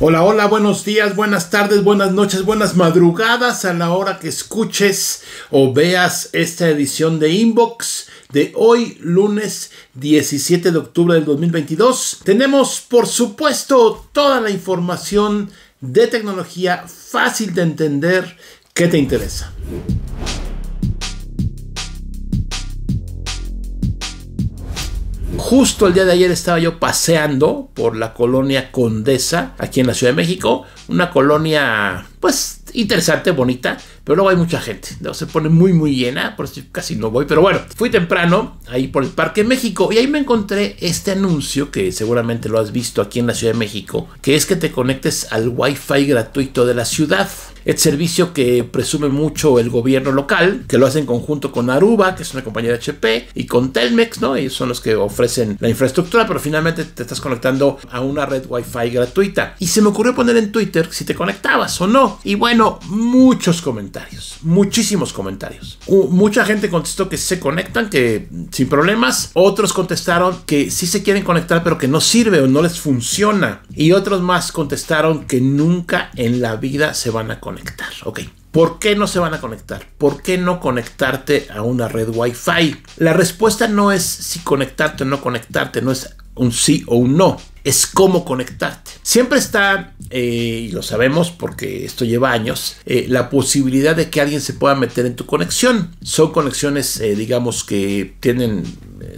Hola, hola, buenos días, buenas tardes, buenas noches, buenas madrugadas a la hora que escuches o veas esta edición de Inbox de hoy, lunes 17 de octubre del 2022. Tenemos, por supuesto, toda la información de tecnología fácil de entender que te interesa. Justo el día de ayer estaba yo paseando por la colonia Condesa, aquí en la Ciudad de México, una colonia pues interesante, bonita, pero luego hay mucha gente, se pone muy, muy llena, por eso casi no voy. Pero bueno, fui temprano ahí por el Parque México y ahí me encontré este anuncio que seguramente lo has visto aquí en la Ciudad de México, que es que te conectes al Wi-Fi gratuito de la ciudad. El servicio que presume mucho el gobierno local, que lo hace en conjunto con Aruba, que es una compañía de HP, y con Telmex, ¿no? Ellos son los que ofrecen la infraestructura, pero finalmente te estás conectando a una red Wi-Fi gratuita. Y se me ocurrió poner en Twitter si te conectabas o no. Y bueno, muchos comentarios muchísimos comentarios. mucha gente contestó que se conectan, que sin problemas. Otros contestaron que sí se quieren conectar, pero que no sirve o no les funciona. Y otros más contestaron que nunca en la vida se van a conectar. Ok. ¿Por qué no se van a conectar? ¿Por qué no conectarte a una red Wi-Fi? La respuesta no es si conectarte o no conectarte, no es un sí o un no. Es cómo conectarte. Siempre está, eh, y lo sabemos porque esto lleva años, eh, la posibilidad de que alguien se pueda meter en tu conexión. Son conexiones, eh, digamos, que tienen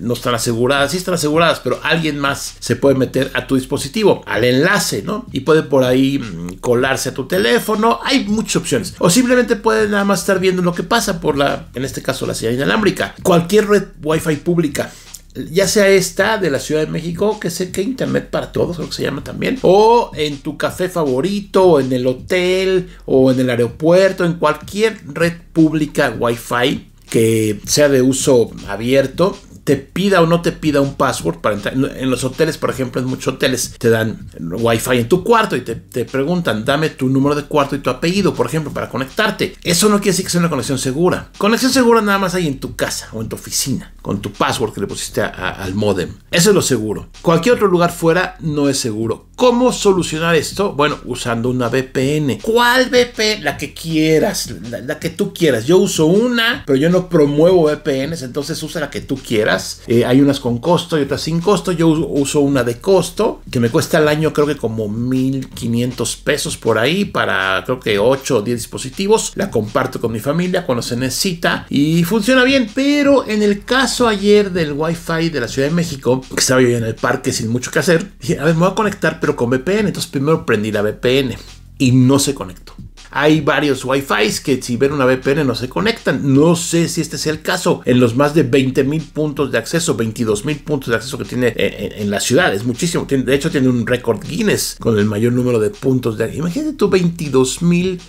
no están aseguradas, sí están aseguradas, pero alguien más se puede meter a tu dispositivo, al enlace, ¿no? Y puede por ahí mm, colarse a tu teléfono, hay muchas opciones. O simplemente puede nada más estar viendo lo que pasa por la, en este caso, la señal inalámbrica. Cualquier red Wi-Fi pública ya sea esta de la Ciudad de México, que sé que Internet para Todos, lo que se llama también, o en tu café favorito, o en el hotel, o en el aeropuerto, en cualquier red pública Wi-Fi que sea de uso abierto, te pida o no te pida un password para entrar. En los hoteles, por ejemplo, en muchos hoteles te dan wifi en tu cuarto y te, preguntan, dame tu número de cuarto y tu apellido, por ejemplo, para conectarte. Eso no quiere decir que sea una conexión segura. Conexión segura nada más hay en tu casa o en tu oficina, con tu password que le pusiste al modem. Eso es lo seguro. Cualquier otro lugar fuera no es seguro. ¿Cómo solucionar esto? Bueno, usando una VPN. ¿Cuál VPN? La que quieras, la que tú quieras. Yo uso una, pero yo no promuevo VPNs, entonces usa la que tú quieras. Eh, hay unas con costo y otras sin costo. Yo uso una de costo que me cuesta al año creo que como 1500 pesos por ahí para creo que 8 o 10 dispositivos. La comparto con mi familia cuando se necesita y funciona bien. Pero en el caso ayer del wifi de la Ciudad de México, que estaba yo en el parque sin mucho que hacer, dije, a ver, me voy a conectar pero con VPN. Entonces primero prendí la VPN y no se conectó hay varios Wi-Fi que si ven una VPN no se conectan. No sé si este es el caso en los más de 20.000 puntos de acceso, 22.000 puntos de acceso que tiene e, e, en, la ciudad. Es muchísimo. de hecho, tiene un récord Guinness con el mayor número de puntos de acceso. Imagínate tú 22.000 mil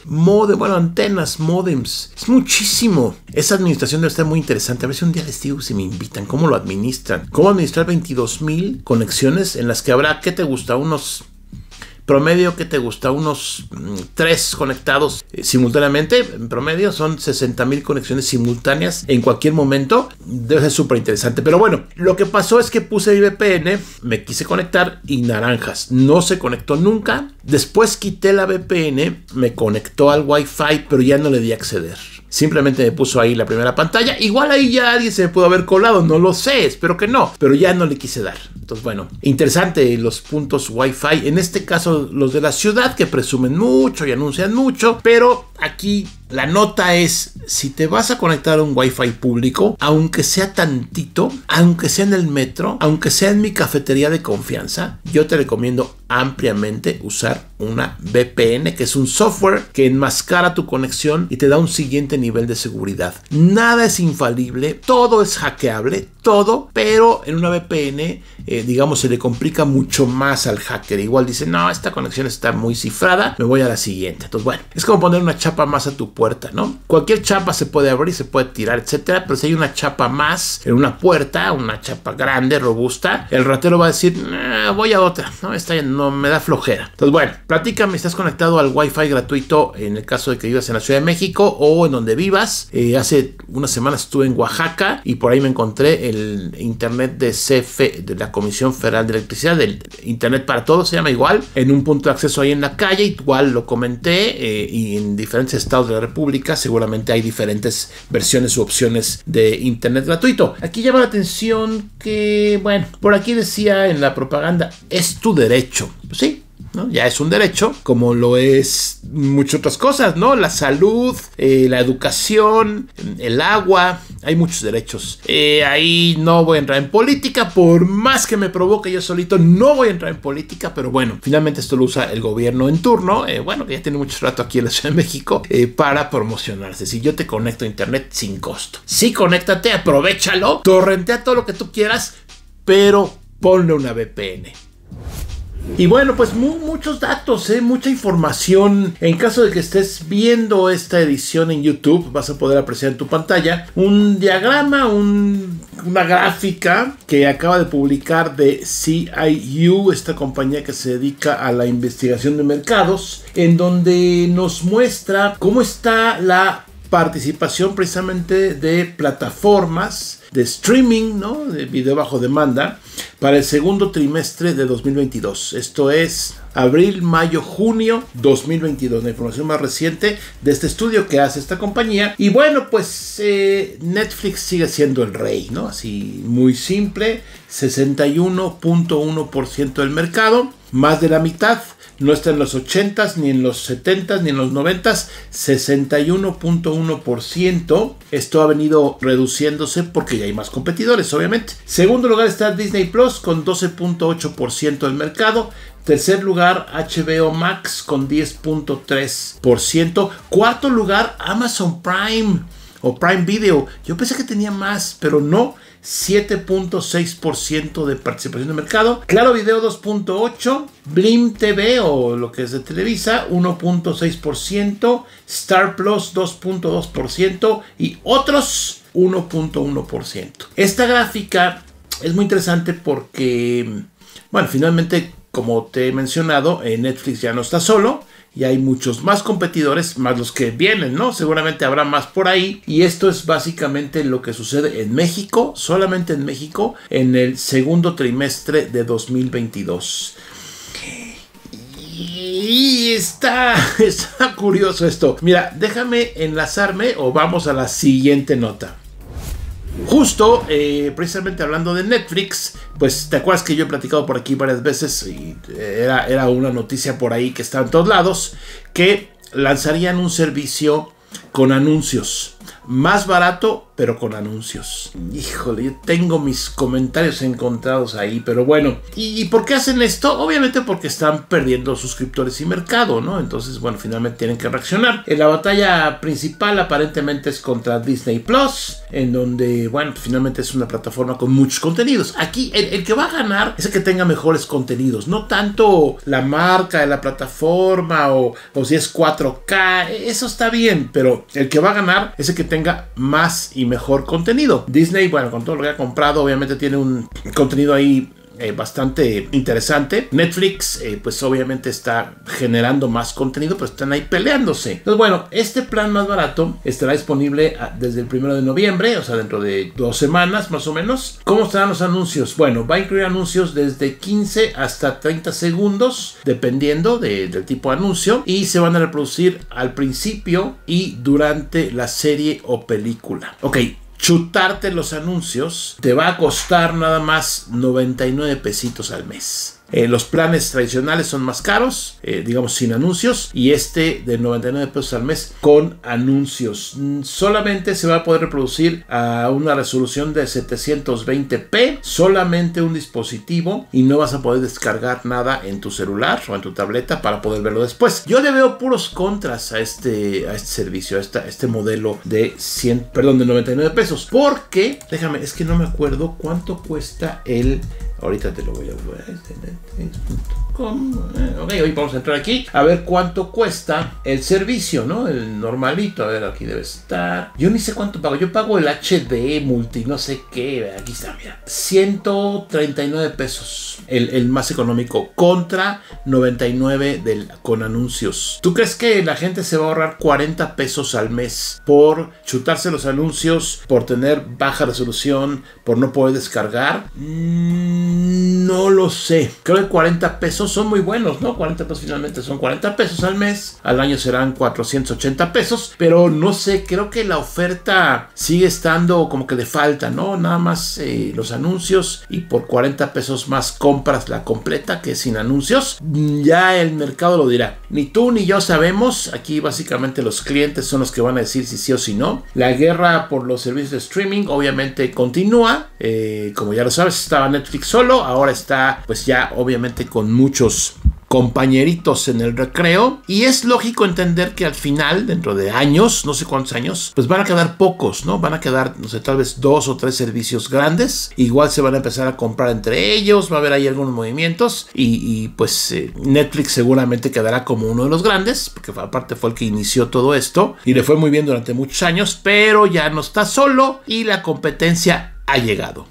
bueno, antenas, modems. Es muchísimo. Esa administración debe estar muy interesante. A ver si un día les digo si me invitan, cómo lo administran. ¿Cómo administrar 22.000 conexiones en las que habrá, ¿qué te gusta? Unos Promedio que te gusta, unos mm, tres conectados eh, simultáneamente, en promedio son 60 mil conexiones simultáneas en cualquier momento. Debe ser súper interesante. Pero bueno, lo que pasó es que puse mi VPN, me quise conectar y naranjas, no se conectó nunca. Después quité la VPN, me conectó al Wi-Fi, pero ya no le di acceder. Simplemente me puso ahí la primera pantalla. Igual ahí ya alguien se me pudo haber colado, no lo sé, espero que no, pero ya no le quise dar. Entonces, bueno, interesante los puntos Wi-Fi. En este caso, los de la ciudad que presumen mucho y anuncian mucho, pero aquí la nota es, si te vas a conectar a un wifi público, aunque sea tantito, aunque sea en el metro, aunque sea en mi cafetería de confianza, yo te recomiendo ampliamente usar una VPN, que es un software que enmascara tu conexión y te da un siguiente nivel de seguridad. Nada es infalible, todo es hackeable, todo, pero en una VPN, eh, digamos, se le complica mucho más al hacker. Igual dice, no, esta conexión está muy cifrada, me voy a la siguiente. Entonces, bueno, es como poner una chapa más a tu ¿no? Cualquier chapa se puede abrir, se puede tirar, etcétera, pero si hay una chapa más en una puerta, una chapa grande, robusta, el ratero va a decir, voy a otra, ¿no? Esta no me da flojera. Entonces, bueno, platícame, ¿estás conectado al Wi-Fi gratuito en el caso de que vivas en la Ciudad de México o en donde vivas? Eh, hace unas semanas estuve en Oaxaca y por ahí me encontré el internet de CFE, de la Comisión Federal de Electricidad, del Internet para Todos, se llama igual, en un punto de acceso ahí en la calle, igual lo comenté, eh, y en diferentes estados de la República pública. Seguramente hay diferentes versiones u opciones de internet gratuito. Aquí llama la atención que, bueno, por aquí decía en la propaganda, es tu derecho. sí, ya es un derecho, como lo es muchas otras cosas, ¿no? La salud, eh, la educación, el agua, hay muchos derechos. Eh, ahí no voy a entrar en política, por más que me provoque yo solito, no voy a entrar en política, pero bueno, finalmente esto lo usa el gobierno en turno, eh, bueno, que ya tiene mucho rato aquí en la Ciudad de México, para promocionarse. Si yo te conecto a internet sin costo. Sí, conéctate, aprovechalo, torrentea todo lo que tú quieras, pero ponle una VPN. Y bueno, pues muchos datos, ¿eh? mucha información. En caso de que estés viendo esta edición en YouTube, vas a poder apreciar en tu pantalla un diagrama, una gráfica que acaba de publicar de CIU, esta compañía que se dedica a la investigación de mercados, en donde nos muestra cómo está la participación precisamente de plataformas de streaming, ¿no? De video bajo demanda para el segundo trimestre de 2022. Esto es abril, mayo, junio 2022. La información más reciente de este estudio que hace esta compañía. Y bueno, pues eh, Netflix sigue siendo el rey, ¿no? Así muy simple, 61.1% del mercado, más de la mitad no está en los 80s, ni en los 70s, ni en los 90s, 61.1%. Esto ha venido reduciéndose porque ya hay más competidores, obviamente. Segundo lugar está Disney Plus con 12.8% del mercado. Tercer lugar, HBO Max con 10.3%. Cuarto lugar, Amazon Prime o Prime Video. Yo pensé que tenía más, pero no. 7.6% de participación de mercado. Claro Video 2.8%. Blim TV o lo que es de Televisa 1.6%. Star Plus 2.2%. Y otros 1.1%. Esta gráfica es muy interesante porque, bueno, finalmente, como te he mencionado, eh, Netflix ya no está solo y hay muchos más competidores, más los que vienen, ¿no? Seguramente habrá más por ahí. Y esto es básicamente lo que sucede en México, solamente en México, en el segundo trimestre de 2022. Y está, está curioso esto. Mira, déjame enlazarme o vamos a la siguiente nota. Justo, eh, precisamente hablando de Netflix, pues te acuerdas que yo he platicado por aquí varias veces y eh, era, era una noticia por ahí que está en todos lados, que lanzarían un servicio con anuncios más barato, pero con anuncios. Híjole, yo tengo mis comentarios encontrados ahí, pero bueno. ¿Y, por qué hacen esto? Obviamente porque están perdiendo suscriptores y mercado, ¿no? Entonces, bueno, finalmente tienen que reaccionar. En eh, la batalla principal aparentemente es contra Disney Plus, en donde, bueno, finalmente es una plataforma con muchos contenidos. Aquí el, que va a ganar es el que tenga mejores contenidos, no tanto la marca de la plataforma o, o si es 4K, e, eso está bien, pero el que va a ganar es el que tenga más y mejor contenido. Disney, bueno, con todo lo que ha comprado, obviamente tiene un contenido ahí eh, bastante interesante. Netflix, eh, pues obviamente está generando más contenido, pero están ahí peleándose. Entonces, bueno, este plan más barato estará disponible ah, desde el primero de noviembre, o sea, dentro de dos semanas más o menos. ¿Cómo estarán los anuncios? Bueno, va a incluir anuncios desde 15 hasta 30 segundos, dependiendo del tipo de anuncio, y se van a reproducir al principio y durante la serie o película. Ok, chutarte los anuncios te va a costar nada más 99 pesitos al mes. Eh, los planes tradicionales son más caros, eh, digamos sin anuncios, y este de 99 pesos al mes con anuncios. Mm, solamente se va a poder reproducir a una resolución de 720p, solamente un dispositivo, y no vas a poder descargar nada en tu celular o en tu tableta para poder verlo después. Yo le veo puros contras a este, este servicio, a, este modelo de 100, perdón, de 99 pesos, porque, déjame, es que no me acuerdo cuánto cuesta el Ahorita te lo voy a volver a eh, eh, eh, Ok, hoy vamos a entrar aquí a ver cuánto cuesta el servicio, ¿no? El normalito. A ver, aquí debe estar. Yo ni sé cuánto pago. Yo pago el HD multi, no sé qué. Aquí está, mira. 139 pesos. El, más económico contra 99 del, con anuncios. ¿Tú crees que la gente se va a ahorrar 40 pesos al mes por chutarse los anuncios, por tener baja resolución, por no poder descargar? Mmm no lo sé. Creo que 40 pesos son muy buenos, ¿no? 40 pesos finalmente son 40 pesos al mes. Al año serán 480 pesos. Pero no sé, creo que la oferta sigue estando como que le falta, ¿no? Nada más eh, los anuncios y por 40 pesos más compras la completa que sin anuncios. Mm, ya el mercado lo dirá. Ni tú ni yo sabemos. Aquí básicamente los clientes son los que van a decir si sí o si no. La guerra por los servicios de streaming obviamente continúa. Eh, como ya lo sabes, estaba Netflix ahora está pues ya obviamente con muchos compañeritos en el recreo y es lógico entender que al final dentro de años no sé cuántos años pues van a quedar pocos no van a quedar no sé tal vez dos o tres servicios grandes igual se van a empezar a comprar entre ellos va a haber ahí algunos movimientos y, pues eh, Netflix seguramente quedará como uno de los grandes porque aparte fue el que inició todo esto y le fue muy bien durante muchos años pero ya no está solo y la competencia ha llegado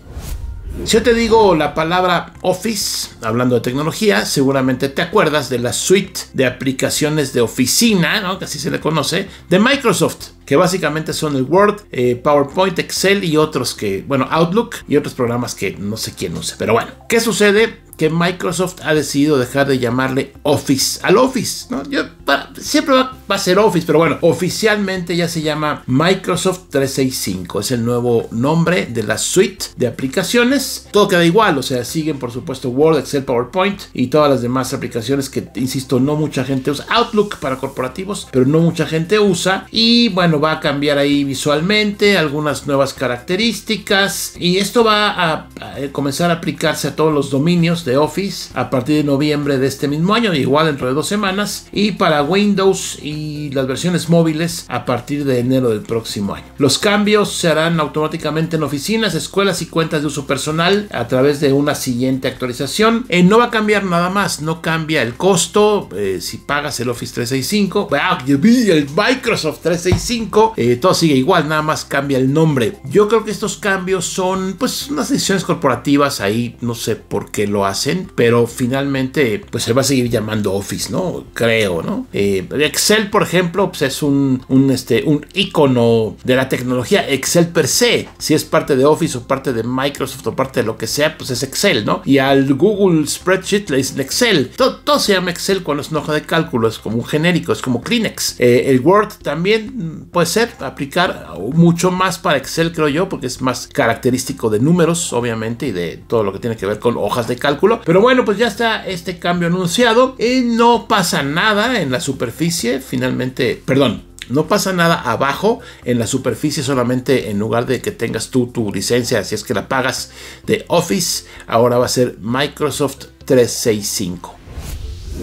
si yo te digo la palabra Office, hablando de tecnología, seguramente te acuerdas de la suite de aplicaciones de oficina, ¿no? que así se le conoce, de Microsoft, que básicamente son el Word, eh, PowerPoint, Excel y otros que, bueno, Outlook y otros programas que no sé quién usa. Pero bueno, ¿qué sucede? que Microsoft ha decidido dejar de llamarle Office al Office. ¿no? Yo, siempre va va a ser Office, pero bueno, oficialmente ya se llama Microsoft 365. Es el nuevo nombre de la suite de aplicaciones. Todo queda igual, o sea, siguen por supuesto Word, Excel, PowerPoint y todas las demás aplicaciones que, insisto, no mucha gente usa. Outlook para corporativos, pero no mucha gente usa. Y bueno, va a cambiar ahí visualmente algunas nuevas características. Y esto va a, eh, comenzar a aplicarse a todos los dominios de Office a partir de noviembre de este mismo año, igual dentro de dos semanas. Y para Windows y las versiones móviles a partir de enero del próximo año. Los cambios se harán automáticamente en oficinas, escuelas y cuentas de uso personal a través de una siguiente actualización. Eh, no va a cambiar nada más, no cambia el costo eh, si pagas el Office 365, ah, el Microsoft 365, eh, todo sigue igual, nada más cambia el nombre. Yo creo que estos cambios son pues unas decisiones corporativas, ahí no sé por qué lo hacen, pero finalmente pues se va a seguir llamando Office, ¿no? Creo, ¿no? Excel por ejemplo, pues es un, este, un icono de la tecnología Excel per se. Si es parte de Office o parte de Microsoft o parte de lo que sea, pues es Excel, ¿no? Y al Google Spreadsheet le dicen Excel. Todo, se llama Excel cuando es una hoja de cálculo, es como un genérico, es como Kleenex. Eh, el Word también puede ser, aplicar mucho más para Excel, creo yo, porque es más característico de números, obviamente, y de todo lo que tiene que ver con hojas de cálculo. Pero bueno, pues ya está este cambio anunciado. Y no pasa nada en la superficie, finalmente, perdón, no pasa nada abajo en la superficie solamente en lugar de que tengas tú tu licencia, si es que la pagas de Office, ahora va a ser Microsoft 365.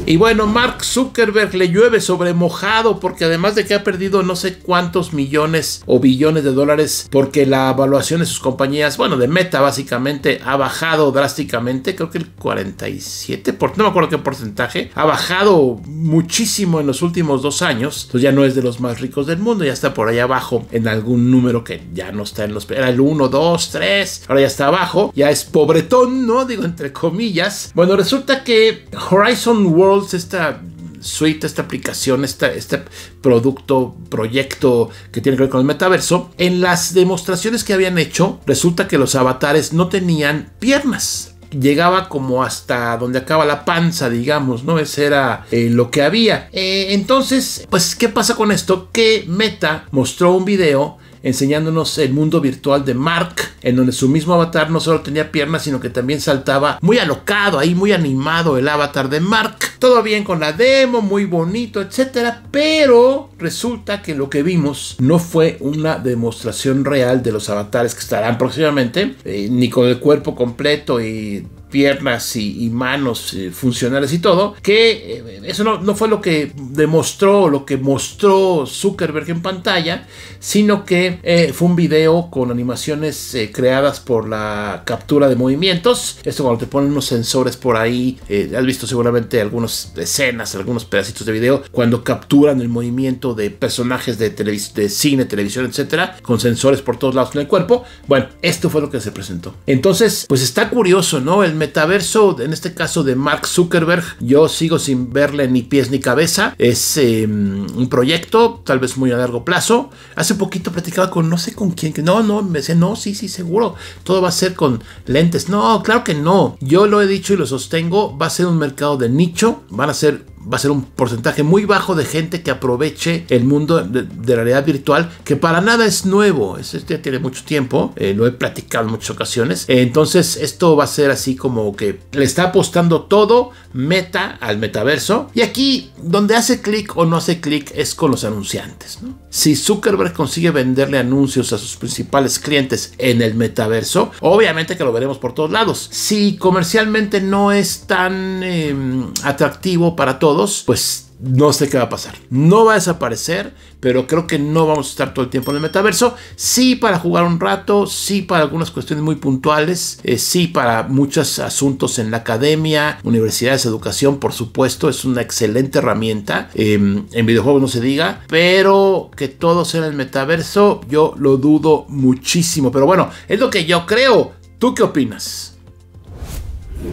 Y bueno, Mark Zuckerberg le llueve sobre mojado porque además de que ha perdido no sé cuántos millones o billones de dólares porque la evaluación de sus compañías, bueno, de Meta básicamente ha bajado drásticamente, creo que el 47, no me acuerdo qué porcentaje, ha bajado muchísimo en los últimos dos años, entonces ya no es de los más ricos del mundo, ya está por ahí abajo en algún número que ya no está en los, era el 1, 2, 3, ahora ya está abajo, ya es pobretón, ¿no? Digo entre comillas. Bueno, resulta que Horizon World esta suite, esta aplicación, esta, este producto, proyecto que tiene que ver con el metaverso, en las demostraciones que habían hecho, resulta que los avatares no tenían piernas llegaba como hasta donde acaba la panza, digamos, ¿no? Ese era eh, lo que había. Eh, entonces, pues, ¿qué pasa con esto? Que Meta mostró un video enseñándonos el mundo virtual de Mark, en donde su mismo avatar no solo tenía piernas, sino que también saltaba muy alocado, ahí muy animado el avatar de Mark. Todo bien con la demo, muy bonito, etcétera, pero resulta que lo que vimos no fue una demostración real de los avatares que estarán próximamente, eh, ni con el cuerpo completo y piernas y, manos eh, funcionales y todo, que eh, eso no, fue lo que demostró, lo que mostró Zuckerberg en pantalla, sino que eh, fue un video con animaciones creadas por la captura de movimientos. Esto cuando te ponen unos sensores por ahí, has visto seguramente algunas escenas, algunos pedacitos de video, cuando capturan el movimiento de personajes de, de cine, televisión, etcétera, con sensores por todos lados en el cuerpo. Bueno, esto fue lo que se presentó. Entonces, pues está curioso, ¿no? metaverso, en este caso de Mark Zuckerberg, yo sigo sin verle ni pies ni cabeza. Es em, un proyecto, tal vez muy a largo plazo. Hace poquito platicaba con no sé con quién, que no, no, me decía, no, sí, sí, seguro, todo va a ser con lentes. No, claro que no. Yo lo he dicho y lo sostengo, va a ser un mercado de nicho, van a ser va a ser un porcentaje muy bajo de gente que aproveche el mundo de, la realidad virtual, que para nada es nuevo, es, este ya tiene mucho tiempo, eh, lo he platicado en muchas ocasiones. Eh, entonces, esto va a ser así como que le está apostando todo meta al metaverso. Y aquí, donde hace clic o no hace clic, es con los anunciantes, ¿no? si Zuckerberg consigue venderle anuncios a sus principales clientes en el metaverso, obviamente que lo veremos por todos lados. Si comercialmente no es tan em, atractivo para todos, pues no sé qué va a pasar. No va a desaparecer, pero creo que no vamos a estar todo el tiempo en el metaverso. Sí para jugar un rato, sí para algunas cuestiones muy puntuales, eh, sí para muchos asuntos en la academia, universidades, educación, por supuesto, es una excelente herramienta. Em, en videojuegos no se diga, pero que todo sea en el metaverso, yo lo dudo muchísimo. Pero bueno, es lo que yo creo. ¿Tú qué opinas?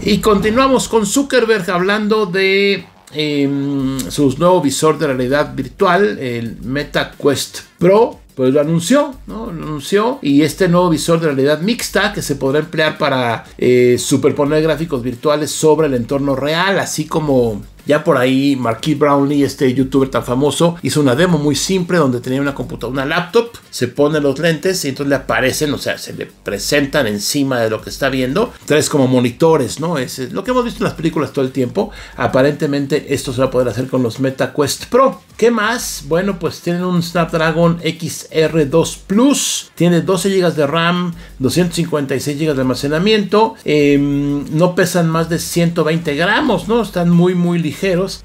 Y continuamos con Zuckerberg hablando de eh, su nuevo visor de realidad virtual, el MetaQuest Pro, pues lo anunció, ¿no? anunció. Y este nuevo visor de realidad mixta que se podrá emplear para eh, superponer gráficos virtuales sobre el entorno real, así como ya por ahí Marquis Brownlee, este youtuber tan famoso, hizo una demo muy simple donde tenía una computadora, una laptop, se pone los lentes y entonces le aparecen, o sea, se le presentan encima de lo que está viendo, tres como monitores, ¿no? Es lo que hemos visto en las películas todo el tiempo. Aparentemente esto se va a poder hacer con los Meta Quest Pro. ¿Qué más? Bueno, pues tienen un Snapdragon XR2 Plus, tiene 12 GB de RAM, 256 GB de almacenamiento, em, no pesan más de 120 gramos, ¿no? Están muy, muy ligeros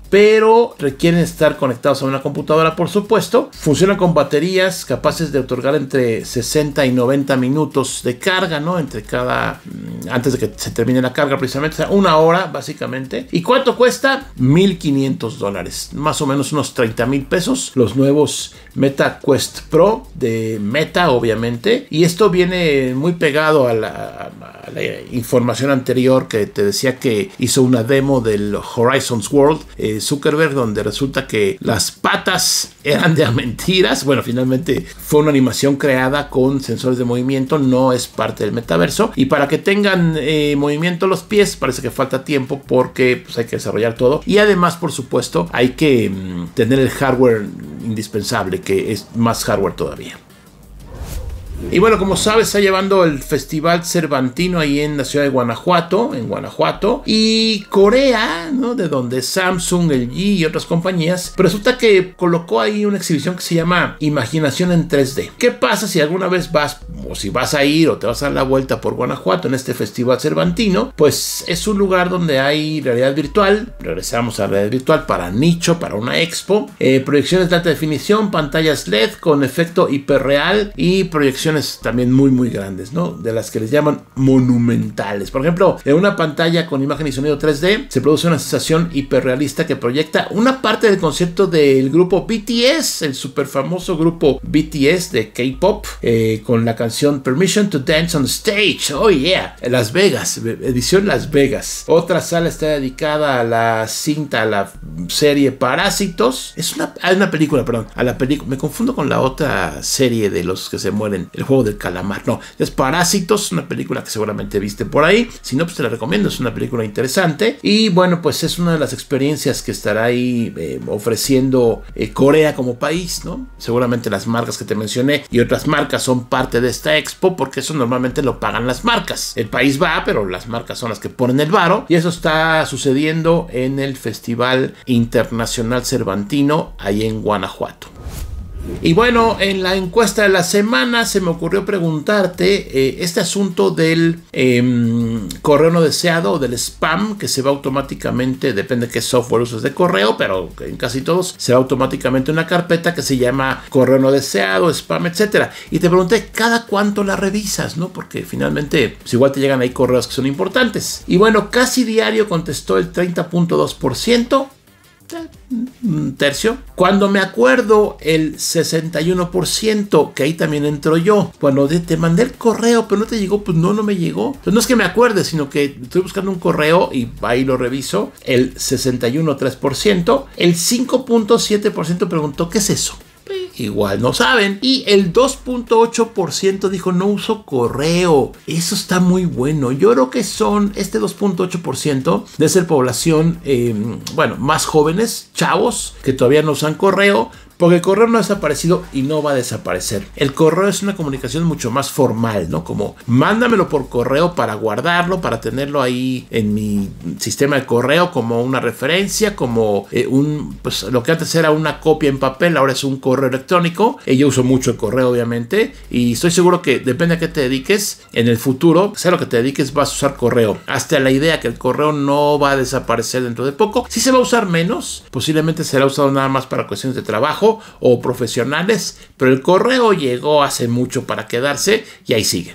pero requieren estar conectados a una computadora, por supuesto. Funcionan con baterías capaces de otorgar entre 60 y 90 minutos de carga, ¿no? Entre cada. Mm, antes de que se termine la carga, precisamente. O una hora, básicamente. ¿Y cuánto cuesta? 1500 dólares. Más o menos unos 30 mil pesos. Los nuevos Meta Quest Pro de Meta, obviamente. Y esto viene muy pegado a la, información anterior que te decía que hizo una demo del Horizons World World eh, Zuckerberg, donde resulta que las patas eran de mentiras. Bueno, finalmente fue una animación creada con sensores de movimiento, no es parte del metaverso. Y para que tengan eh, movimiento los pies, parece que falta tiempo porque pues, hay que desarrollar todo. Y además, por supuesto, hay que mm, tener el hardware indispensable, que es más hardware todavía. Y bueno, como sabes, está llevando el Festival Cervantino ahí en la ciudad de Guanajuato, en Guanajuato. Y Corea, ¿no? De donde Samsung, el y otras compañías. Resulta que colocó ahí una exhibición que se llama Imaginación en 3D. ¿Qué pasa si alguna vez vas, o si vas a ir o te vas a dar la vuelta por Guanajuato en este Festival Cervantino? Pues es un lugar donde hay realidad virtual. Regresamos a realidad virtual para nicho, para una expo. Eh, proyecciones de alta definición, pantallas LED con efecto hiperreal y proyección también muy, muy grandes, ¿no? De las que les llaman monumentales. Por ejemplo, en una pantalla con imagen y sonido 3D se produce una sensación hiperrealista que proyecta una parte del concepto del grupo BTS, el super famoso grupo BTS de K-pop, eh, con la canción Permission to Dance on Stage. Oh, yeah. Las Vegas, edición Las Vegas. Otra sala está dedicada a la cinta, a la serie Parásitos. Es una, una película, perdón. A la película. Me confundo con la otra serie de los que se mueren. El juego del calamar. No, es Parásitos, una película que seguramente viste por ahí. Si no, pues te la recomiendo, es una película interesante. Y bueno, pues es una de las experiencias que estará ahí eh, ofreciendo eh, Corea como país, ¿no? Seguramente las marcas que te mencioné y otras marcas son parte de esta expo porque eso normalmente lo pagan las marcas. El país va, pero las marcas son las que ponen el varo y eso está sucediendo en el Festival Internacional Cervantino ahí en Guanajuato. Y bueno, en la encuesta de la semana se me ocurrió preguntarte eh, este asunto del em, correo no deseado o del spam que se va automáticamente, depende qué software uses de correo, pero en casi todos se va automáticamente una carpeta que se llama correo no deseado, spam, etcétera. Y te pregunté cada cuánto la revisas, ¿no? Porque finalmente, pues igual te llegan ahí correos que son importantes. Y bueno, casi diario contestó el 30.2%. Mm, tercio. Cuando me acuerdo el 61%, que ahí también entro yo. cuando te mandé el correo, pero no te llegó, pues no, no me llegó. no es que me acuerde, sino que estoy buscando un correo y ahí lo reviso. El 61,3%. El 5.7% preguntó, ¿qué es eso? igual no saben. Y el 2.8% dijo no uso correo. Eso está muy bueno. Yo creo que son este 2.8% de ser población, eh, bueno, más jóvenes, chavos, que todavía no usan correo, porque el correo no ha desaparecido y no va a desaparecer. El correo es una comunicación mucho más formal, ¿no? Como mándamelo por correo para guardarlo, para tenerlo ahí en mi sistema de correo como una referencia, como eh, un, pues lo que antes era una copia en papel, ahora es un correo electrónico. Eh, yo uso mucho el correo, obviamente, y estoy seguro que depende a qué te dediques, en el futuro, sea lo que te dediques, vas a usar correo. Hasta la idea que el correo no va a desaparecer dentro de poco, si se va a usar menos, posiblemente será usado nada más para cuestiones de trabajo o profesionales, pero el correo llegó hace mucho para quedarse y ahí sigue.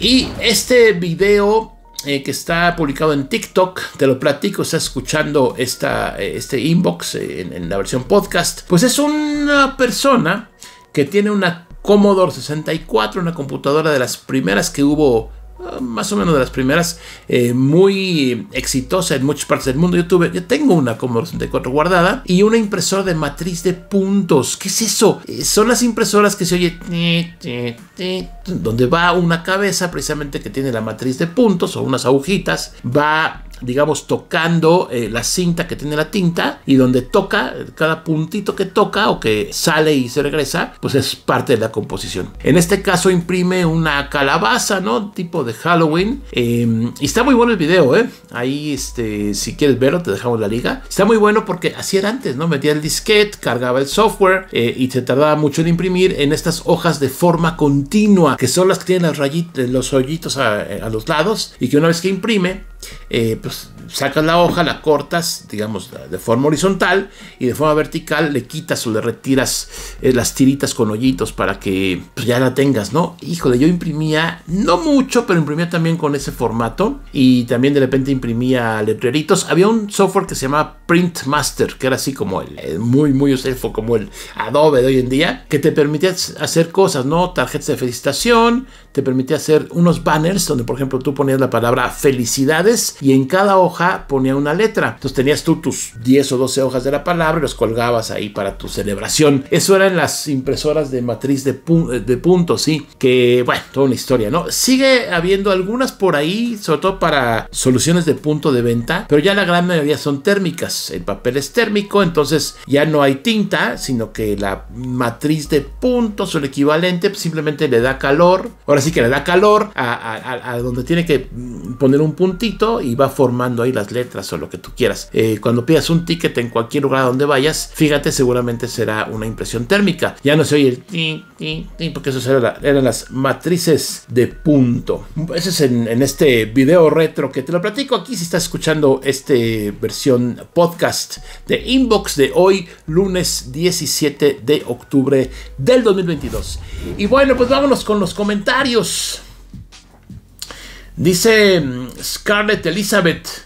Y este video eh, que está publicado en TikTok, te lo platico, está escuchando esta, eh, este inbox eh, en, en la versión podcast, pues es una persona que tiene una Commodore 64, una computadora de las primeras que hubo Ah, más o menos de las primeras, eh, muy exitosa en muchas partes del mundo. Yo, yo tengo una de 64 guardada y una impresora de matriz de puntos. ¿Qué es eso? Eh, son las impresoras que se oye donde va una cabeza precisamente que tiene la matriz de puntos o unas agujitas, va digamos, tocando eh, la cinta que tiene la tinta y donde toca, cada puntito que toca o que sale y se regresa, pues es parte de la composición. En este caso imprime una calabaza, ¿no? Tipo de Halloween. Em, y está muy bueno el video, ¿eh? Ahí, este, si quieres verlo, te dejamos la liga. Está muy bueno porque así era antes, ¿no? Metía el disquete, cargaba el software eh, y se tardaba mucho en imprimir en estas hojas de forma continua, que son las que tienen las rayitas, los hoyitos a, los lados y que una vez que imprime, eh, los sacas la hoja, la cortas, digamos, de forma horizontal y de forma vertical le quitas o le retiras eh, las tiritas con hoyitos para que pues, ya la tengas, ¿no? Híjole, yo imprimía, no mucho, pero imprimía también con ese formato y también de repente imprimía letreritos. Había un software que se llamaba Printmaster, que era así como el, muy, muy usufo, como el Adobe de hoy en día, que te permitía hacer cosas, ¿no? Tarjetas de felicitación, te permitía hacer unos banners donde, por ejemplo, tú ponías la palabra felicidades y en cada hoja ponía una letra. Entonces tenías tú tus 10 o 12 hojas de la palabra y los colgabas ahí para tu celebración. Eso eran las impresoras de matriz de, de puntos, sí. Que, bueno, toda una historia, ¿no? Sigue habiendo algunas por ahí, sobre todo para soluciones de punto de venta, pero ya la gran mayoría son térmicas. El papel es térmico, entonces ya no hay tinta, sino que la matriz de puntos o el equivalente simplemente le da calor. Ahora sí que le da calor a, a, a donde tiene que mm, poner un puntito y va formando y las letras o lo que tú quieras. Eh, cuando pidas un ticket en cualquier lugar donde vayas, fíjate, seguramente será una impresión térmica. Ya no se oye el tin, tin, tin, porque eso era, eran las matrices de punto. eso es en, en, este video retro que te lo platico aquí si estás escuchando este versión podcast de Inbox de hoy, lunes 17 de octubre del 2022. Y bueno, pues vámonos con los comentarios. Dice mm, Scarlett Elizabeth.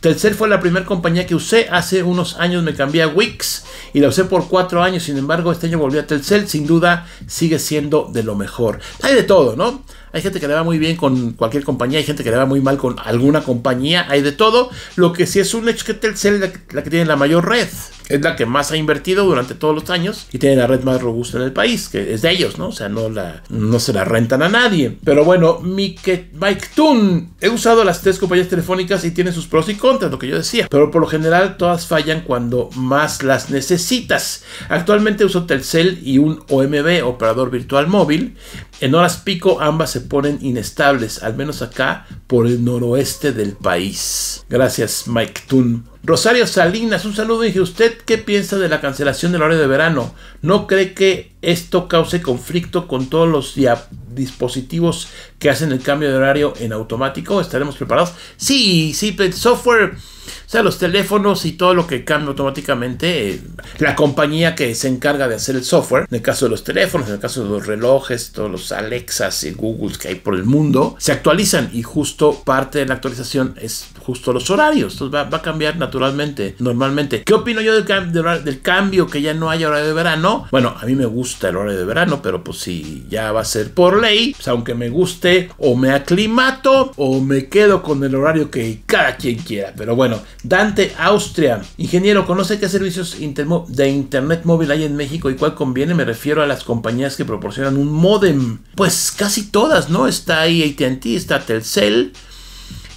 Telcel fue la primera compañía que usé. Hace unos años me cambié a Wix y la usé por cuatro años. Sin embargo, este año volví a Telcel. Sin duda, sigue siendo de lo mejor. Hay de todo, ¿no? Hay gente que le va muy bien con cualquier compañía, hay gente que le va muy mal con alguna compañía, hay de todo. Lo que sí es un hecho que Telcel es la que tiene la mayor red es la que más ha invertido durante todos los años y tiene la red más robusta en el país, que es de ellos, ¿no? O sea, no, la, no se la rentan a nadie. Pero bueno, Mike, Mike Toon, he usado las tres compañías telefónicas y tiene sus pros y contras, lo que yo decía, pero por lo general todas fallan cuando más las necesitas. Actualmente uso Telcel y un OMB, operador virtual móvil. En horas pico ambas se ponen inestables, al menos acá por el noroeste del país. Gracias Mike Toon Rosario Salinas, un saludo. Dije, ¿usted qué piensa de la cancelación del horario de verano? ¿No cree que esto cause conflicto con todos los dispositivos que hacen el cambio de horario en automático. ¿Estaremos preparados? Sí, sí, el software, o sea, los teléfonos y todo lo que cambia automáticamente. Eh, la compañía que se encarga de hacer el software, en el caso de los teléfonos, en el caso de los relojes, todos los Alexas y Googles que hay por el mundo, se actualizan y justo parte de la actualización es justo los horarios. Entonces va, a cambiar naturalmente, normalmente. ¿Qué opino yo del, cambio que ya no haya horario de verano? Bueno, a mí me gusta el horario de verano, pero pues si ya va a ser por ley, pues, aunque me guste o me aclimato o me quedo con el horario que cada quien quiera. Pero bueno, Dante Austria, ingeniero, ¿conoce qué servicios de internet móvil hay en México y cuál conviene? Me refiero a las compañías que proporcionan un modem. Pues casi todas, ¿no? Está ahí ATT, está Telcel.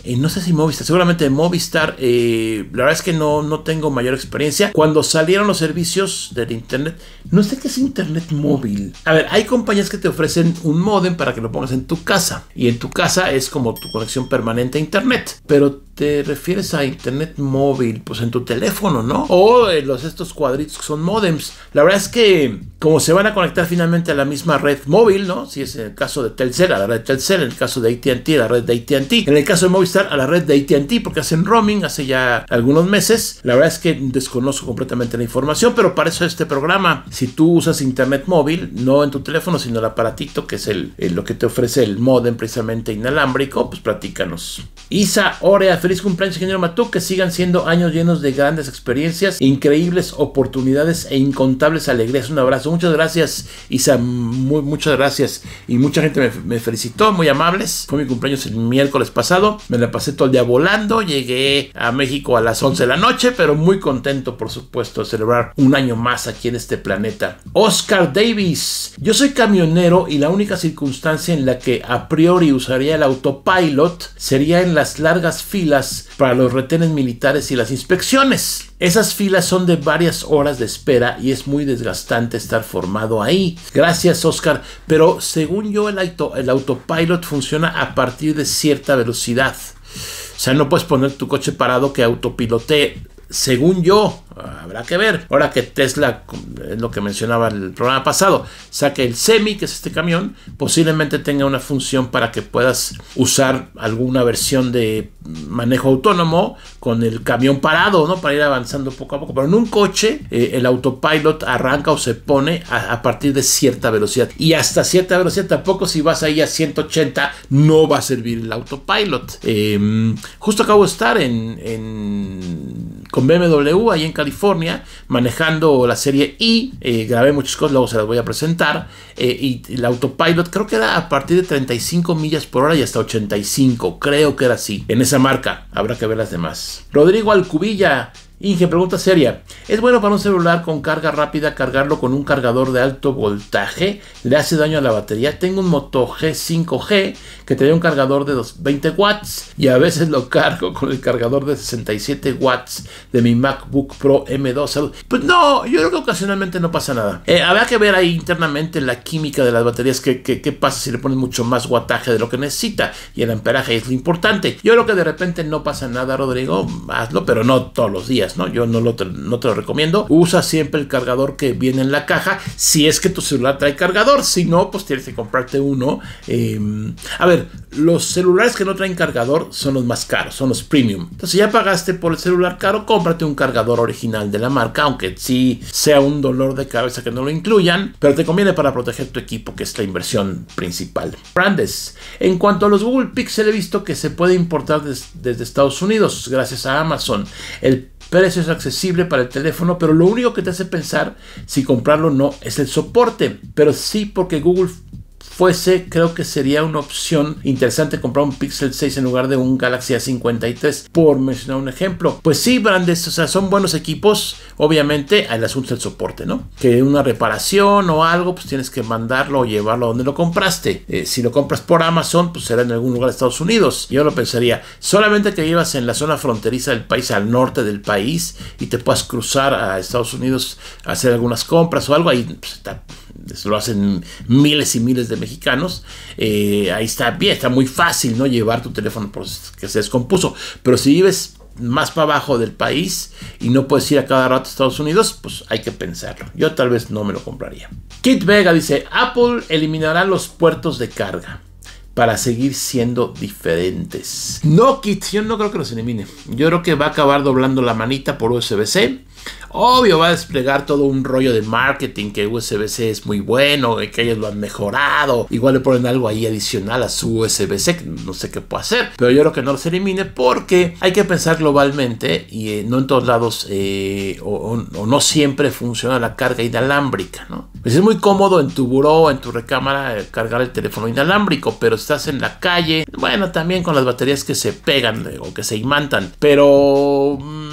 Eh, no sé si Movistar, seguramente Movistar. Eh, la verdad es que no, no tengo mayor experiencia. Cuando salieron los servicios del Internet, no sé qué es Internet móvil. A ver, hay compañías que te ofrecen un modem para que lo pongas en tu casa. Y en tu casa es como tu conexión permanente a Internet. Pero te refieres a Internet móvil, pues en tu teléfono, ¿no? O eh, los, estos cuadritos que son modems. La verdad es que como se van a conectar finalmente a la misma red móvil, ¿no? Si es el caso de Telcel, a la red Telcel, en el caso de ATT, la red de ATT, en el caso de Movistar, a la red de ATT porque hacen roaming hace ya algunos meses. La verdad es que desconozco completamente la información, pero para eso este programa, si tú usas internet móvil, no en tu teléfono, sino el aparatito que es el, lo que te ofrece el modem precisamente inalámbrico, pues platícanos. Isa Orea, feliz cumpleaños, ingeniero Matú, que sigan siendo años llenos de grandes experiencias, increíbles oportunidades e incontables alegrías. Un abrazo, muchas gracias, Isa, muy, muchas gracias. Y mucha gente me, felicitó, muy amables. Fue mi cumpleaños el miércoles pasado, me me pasé todo el día volando, llegué a México a las 11 de la noche, pero muy contento por supuesto de celebrar un año más aquí en este planeta. Oscar Davis, yo soy camionero y la única circunstancia en la que a priori usaría el autopilot sería en las largas filas para los retenes militares y las inspecciones. Esas filas son de varias horas de espera y es muy desgastante estar formado ahí. Gracias Oscar, pero según yo el, el autopilot funciona a partir de cierta velocidad. O sea, no puedes poner tu coche parado que autopilote, Según yo, habrá que ver. Ahora que Tesla, es lo que mencionaba el programa pasado, saque el Semi, que es este camión, posiblemente tenga una función para que puedas usar alguna versión de manejo autónomo con el camión parado, ¿no? Para ir avanzando poco a poco. Pero en un coche, eh, el autopilot arranca o se pone a, partir de cierta velocidad. Y hasta cierta velocidad, tampoco si vas ahí a 180, no va a servir el autopilot. Em, justo acabo de estar en, en con BMW ahí en California California, manejando la serie I. Eh, grabé muchas cosas, luego se las voy a presentar. Eh, y el autopilot creo que era a partir de 35 millas por hora y hasta 85, creo que era así. En esa marca, habrá que ver las demás. Rodrigo Alcubilla Inge, pregunta seria. ¿Es bueno para un celular con carga rápida cargarlo con un cargador de alto voltaje? ¿Le hace daño a la batería? Tengo un Moto G5G que tenía un cargador de 20 watts y a veces lo cargo con el cargador de 67 watts de mi MacBook Pro M2. Pues no, yo creo que ocasionalmente no pasa nada. Eh, habrá que ver ahí internamente la química de las baterías, qué que, pasa si le ponen mucho más wattaje de lo que necesita y el amperaje es lo importante. Yo creo que de repente no pasa nada, Rodrigo, hazlo, pero no todos los días. ¿no? Yo no, te, no te lo recomiendo. Usa siempre el cargador que viene en la caja, si es que tu celular trae cargador, si no, pues tienes que comprarte uno. Em, a ver, los celulares que no traen cargador son los más caros, son los premium. Entonces ya pagaste por el celular caro, cómprate un cargador original de la marca, aunque sí sea un dolor de cabeza que no lo incluyan, pero te conviene para proteger tu equipo, que es la inversión principal. Brandes, en cuanto a los Google Pixel he visto que se puede importar desde Estados Unidos gracias a Amazon. El precio es accesible para el teléfono, pero lo único que te hace pensar si comprarlo o no es el soporte, pero sí porque Google fuese, creo que sería una opción interesante comprar un Pixel 6 en lugar de un Galaxy A53, por mencionar un ejemplo. Pues sí, Brandes, o sea, son buenos equipos. Obviamente, el asunto del soporte, ¿no? Que una reparación o algo, pues tienes que mandarlo o llevarlo a donde lo compraste. Eh, si lo compras por Amazon, pues será en algún lugar de Estados Unidos. Yo lo pensaría. Solamente que vivas en la zona fronteriza del país, al norte del país, y te puedas cruzar a Estados Unidos a hacer algunas compras o algo, ahí pues, lo hacen miles y miles de mexicanos, eh, ahí está bien, está muy fácil no llevar tu teléfono que se descompuso. Pero si vives más para abajo del país y no puedes ir a cada rato a Estados Unidos, pues hay que pensarlo. Yo tal vez no me lo compraría. Kit Vega dice, Apple eliminará los puertos de carga para seguir siendo diferentes. No, Kit, yo no creo que los elimine. Yo creo que va a acabar doblando la manita por USB-C Obvio, va a desplegar todo un rollo de marketing que USB-C es muy bueno que ellos lo han mejorado. Igual le ponen algo ahí adicional a su USB-C, no sé qué puede hacer, pero yo creo que no los elimine porque hay que pensar globalmente y eh, no en todos lados eh, o, no siempre funciona la carga inalámbrica, ¿no? Pues es muy cómodo en tu buró, en tu recámara, eh, cargar el teléfono inalámbrico, pero estás en la calle, bueno, también con las baterías que se pegan o que se imantan, pero mm,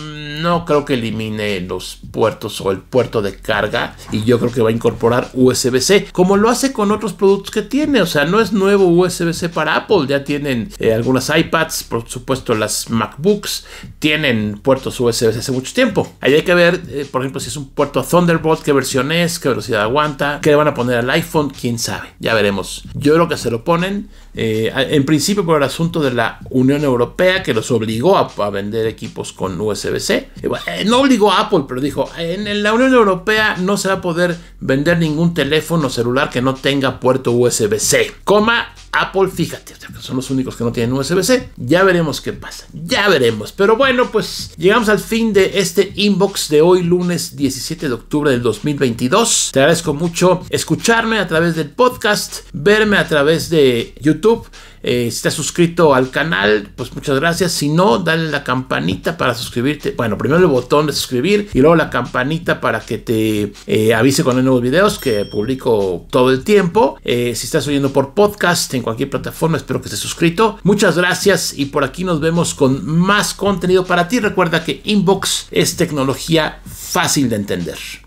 no creo que elimine los puertos o el puerto de carga y yo creo que va a incorporar USB-C como lo hace con otros productos que tiene. O sea, no es nuevo USB-C para Apple. Ya tienen eh, algunas iPads, por supuesto las MacBooks tienen puertos USB-C hace mucho tiempo. Ahí hay que ver, eh, por ejemplo, si es un puerto Thunderbolt, qué versión es, qué velocidad aguanta, qué le van a poner al iPhone, quién sabe. Ya veremos. Yo creo que se lo ponen. Eh, en principio por el asunto de la Unión Europea que los obligó a, vender equipos con USB-C. Eh, eh, no obligó a Apple, pero dijo, en, en, la Unión Europea no se va a poder vender ningún teléfono celular que no tenga puerto USB-C. Coma, Apple, fíjate, son los únicos que no tienen USB-C. Ya veremos qué pasa, ya veremos. Pero bueno, pues llegamos al fin de este inbox de hoy, lunes 17 de octubre del 2022. Te agradezco mucho escucharme a través del podcast, verme a través de YouTube YouTube. Eh, si estás suscrito al canal, pues muchas gracias. Si no, dale la campanita para suscribirte. Bueno, primero el botón de suscribir y luego la campanita para que te eh, avise cuando hay nuevos videos que publico todo el tiempo. Eh, si estás oyendo por podcast en cualquier plataforma, espero que estés suscrito. Muchas gracias y por aquí nos vemos con más contenido para ti. Recuerda que Inbox es tecnología fácil de entender.